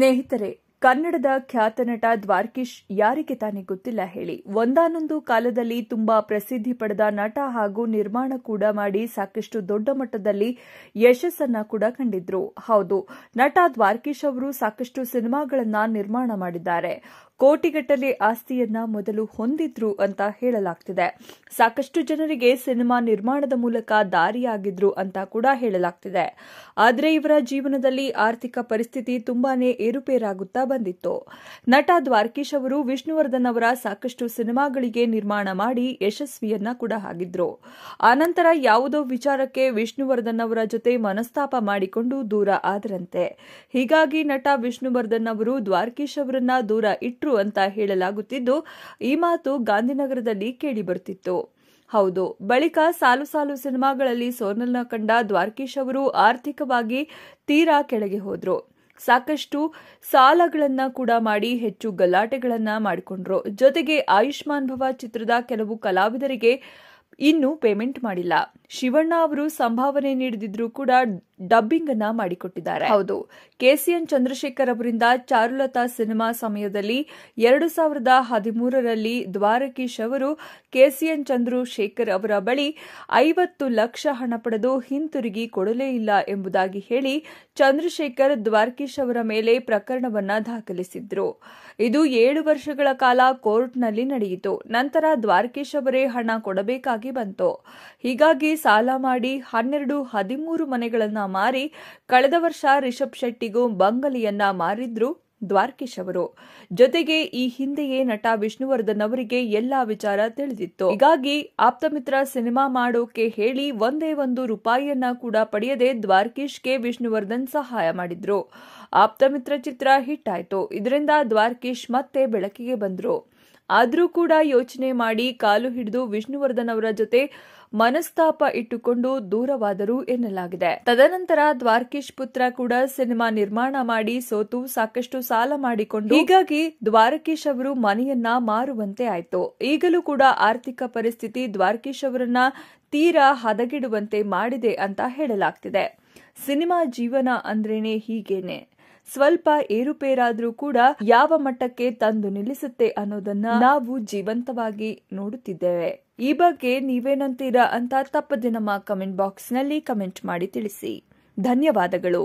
ಸ್ನೇಹಿತರೆ ಕನ್ನಡದ ಖ್ಯಾತ ನಟ ದ್ವಾರ್ಕಿಶ್ ಯಾರಿಗೆ ತಾನೇ ಗೊತ್ತಿಲ್ಲ ಹೇಳಿ ಒಂದಾನೊಂದು ಕಾಲದಲ್ಲಿ ತುಂಬಾ ಪ್ರಸಿದ್ಧಿ ಪಡೆದ ನಟ ಹಾಗೂ ನಿರ್ಮಾಣ ಕೂಡ ಮಾಡಿ ಸಾಕಷ್ಟು ದೊಡ್ಡ ಮಟ್ಟದಲ್ಲಿ ಯಶಸ್ಸನ್ನ ಕೂಡ ಕಂಡಿದ್ರು ಹೌದು ನಟ ದ್ವಾರ್ಕಿಶ್ ಅವರು ಸಾಕಷ್ಟು ಸಿನಿಮಾಗಳನ್ನ ನಿರ್ಮಾಣ ಮಾಡಿದ್ದಾರೆ ಕೋಟಿಗಟ್ಟಲೆ ಆಸ್ತಿಯನ್ನ ಮೊದಲು ಹೊಂದಿದ್ರು ಅಂತ ಹೇಳಲಾಗ್ತಿದೆ ಸಾಕಷ್ಟು ಜನರಿಗೆ ಸಿನಿಮಾ ನಿರ್ಮಾಣದ ಮೂಲಕ ದಾರಿಯಾಗಿದ್ರು ಅಂತ ಕೂಡ ಹೇಳಲಾಗ್ತಿದೆ ಆದರೆ ಇವರ ಜೀವನದಲ್ಲಿ ಆರ್ಥಿಕ ಪರಿಸ್ಥಿತಿ ತುಂಬಾನೇ ಏರುಪೇರಾಗುತ್ತಾ ಬಂದಿತ್ತು ನಟ ದ್ವಾರಕೀಶ್ ಅವರು ವಿಷ್ಣುವರ್ಧನ್ ಅವರ ಸಾಕಷ್ಟು ಸಿನಿಮಾಗಳಿಗೆ ನಿರ್ಮಾಣ ಮಾಡಿ ಯಶಸ್ವಿಯನ್ನ ಕೂಡ ಆಗಿದ್ರು ಆನಂತರ ಯಾವುದೋ ವಿಚಾರಕ್ಕೆ ವಿಷ್ಣುವರ್ಧನ್ ಅವರ ಜೊತೆ ಮನಸ್ತಾಪ ಮಾಡಿಕೊಂಡು ದೂರ ಆದರಂತೆ ಹೀಗಾಗಿ ನಟ ವಿಷ್ಣುವರ್ಧನ್ ಅವರು ದ್ವಾರಕೀಶ್ ಅವರನ್ನ ದೂರ ಇಟ್ರು ಅಂತ ಹೇಳಲಾಗುತ್ತಿದ್ದು ಈ ಮಾತು ಗಾಂಧಿನಗರದಲ್ಲಿ ಕೇಳಿಬರುತ್ತಿತ್ತು ಹೌದು ಬಳಿಕ ಸಾಲು ಸಾಲು ಸಿನಿಮಾಗಳಲ್ಲಿ ಸೋನಲ್ನ ಕಂಡ ದ್ವಾರಕೀಶ್ ಅವರು ಆರ್ಥಿಕವಾಗಿ ತೀರಾ ಕೆಳಗೆ ಹೋದ್ರು ಸಾಕಷ್ಟು ಸಾಲಗಳನ್ನ ಕೂಡ ಮಾಡಿ ಹೆಚ್ಚು ಗಲಾಟೆಗಳನ್ನ ಮಾಡಿಕೊಂಡ್ರು ಜೊತೆಗೆ ಆಯುಷ್ಮಾನ್ ಭವ ಚಿತ್ರದ ಕೆಲವು ಕಲಾವಿದರಿಗೆ ಇನ್ನೂ ಪೇಮೆಂಟ್ ಮಾಡಿಲ್ಲ ಶಿವಣ್ಣ ಅವರು ಸಂಭಾವನೆ ನೀಡಿದ್ರು ಕೂಡ ಡಬ್ಬಿಂಗ್ ಅನ್ನ ಮಾಡಿಕೊಟ್ಟಿದ್ದಾರೆ ಹೌದು ಕೆಸಿಎನ್ ಚಂದ್ರಶೇಖರ್ ಅವರಿಂದ ಚಾರುಲತಾ ಸಿನಿಮಾ ಸಮಯದಲ್ಲಿ ಎರಡು ಸಾವಿರದ ಹದಿಮೂರರಲ್ಲಿ ದ್ವಾರಕೀಶ್ ಅವರು ಕೆಸಿಎನ್ ಚಂದ್ರಶೇಖರ್ ಅವರ ಬಳಿ ಐವತ್ತು ಲಕ್ಷ ಹಣ ಪಡೆದು ಹಿಂತಿರುಗಿ ಕೊಡಲೇ ಇಲ್ಲ ಎಂಬುದಾಗಿ ಹೇಳಿ ಚಂದ್ರಶೇಖರ್ ದ್ವಾರಕೀಶ್ ಅವರ ಮೇಲೆ ಪ್ರಕರಣವನ್ನ ದಾಖಲಿಸಿದ್ರು ಇದು ಏಳು ವರ್ಷಗಳ ಕಾಲ ಕೋರ್ಟ್ನಲ್ಲಿ ನಡೆಯಿತು ನಂತರ ದ್ವಾರಕೀಶ್ ಅವರೇ ಹಣ ಕೊಡಬೇಕಾಗಿ ಬಂತು ಹೀಗಾಗಿ ಸಾಲ ಮಾಡಿ ಹನ್ನೆರಡು ಹದಿಮೂರು ಮನೆಗಳನ್ನ ಮಾರಿ ಕಳೆದ ವರ್ಷ ರಿಷಬ್ ಶೆಟ್ಟಿಗೂ ಬಂಗಲಿಯನ್ನ ಮಾರಿದ್ರು ದ್ವಾರಕೀಶ್ ಅವರು ಜೊತೆಗೆ ಈ ಹಿಂದೆಯೇ ನಟ ವಿಷ್ಣುವರ್ಧನ್ ಅವರಿಗೆ ಎಲ್ಲಾ ವಿಚಾರ ತಿಳಿದಿತ್ತು ಹೀಗಾಗಿ ಆಪ್ತಮಿತ್ರ ಸಿನಿಮಾ ಮಾಡೋಕೆ ಹೇಳಿ ಒಂದೇ ಒಂದು ರೂಪಾಯಿಯನ್ನ ಕೂಡ ಪಡೆಯದೆ ದ್ವಾರಕೀಶ್ಗೆ ವಿಷ್ಣುವರ್ಧನ್ ಸಹಾಯ ಮಾಡಿದ್ರು ಆಪ್ತಮಿತ್ರ ಚಿತ್ರ ಹಿಟ್ ಆಯ್ತು ಇದರಿಂದ ದ್ವಾರಕೀಶ್ ಮತ್ತೆ ಬೆಳಕಿಗೆ ಬಂದ್ರು ಆದರೂ ಕೂಡ ಯೋಚನೆ ಮಾಡಿ ಕಾಲು ಹಿಡಿದು ವಿಷ್ಣುವರ್ಧನ್ ಅವರ ಜೊತೆ ಮನಸ್ತಾಪ ಇಟ್ಟುಕೊಂಡು ದೂರವಾದರು ಎನ್ನಲಾಗಿದೆ ತದನಂತರ ದ್ವಾರಕೀಶ್ ಪುತ್ರ ಕೂಡ ಸಿನಿಮಾ ನಿರ್ಮಾಣ ಮಾಡಿ ಸೋತು ಸಾಕಷ್ಟು ಸಾಲ ಮಾಡಿಕೊಂಡು ಹೀಗಾಗಿ ದ್ವಾರಕೀಶ್ ಅವರು ಮನೆಯನ್ನ ಮಾರುವಂತೆ ಆಯಿತು ಈಗಲೂ ಕೂಡ ಆರ್ಥಿಕ ಪರಿಸ್ಥಿತಿ ದ್ವಾರಕೀಶ್ ಅವರನ್ನ ತೀರಾ ಹದಗಿಡುವಂತೆ ಮಾಡಿದೆ ಅಂತ ಹೇಳಲಾಗ್ತಿದೆ ಸಿನಿಮಾ ಜೀವನ ಅಂದ್ರೇನೆ ಹೀಗೇನೆ ಸ್ವಲ್ಪ ಏರುಪೇರಾದ್ರೂ ಕೂಡ ಯಾವ ಮಟ್ಟಕ್ಕೆ ತಂದು ನಿಲ್ಲಿಸುತ್ತೆ ಅನ್ನೋದನ್ನ ನಾವು ಜೀವಂತವಾಗಿ ನೋಡುತ್ತಿದ್ದೇವೆ ಈ ಬಗ್ಗೆ ನೀವೇನಂತೀರಾ ಅಂತ ತಪ್ಪದೆ ನಮ್ಮ ಕಮೆಂಟ್ ಬಾಕ್ಸ್ ನಲ್ಲಿ ಕಮೆಂಟ್ ಮಾಡಿ ತಿಳಿಸಿ ಧನ್ಯವಾದಗಳು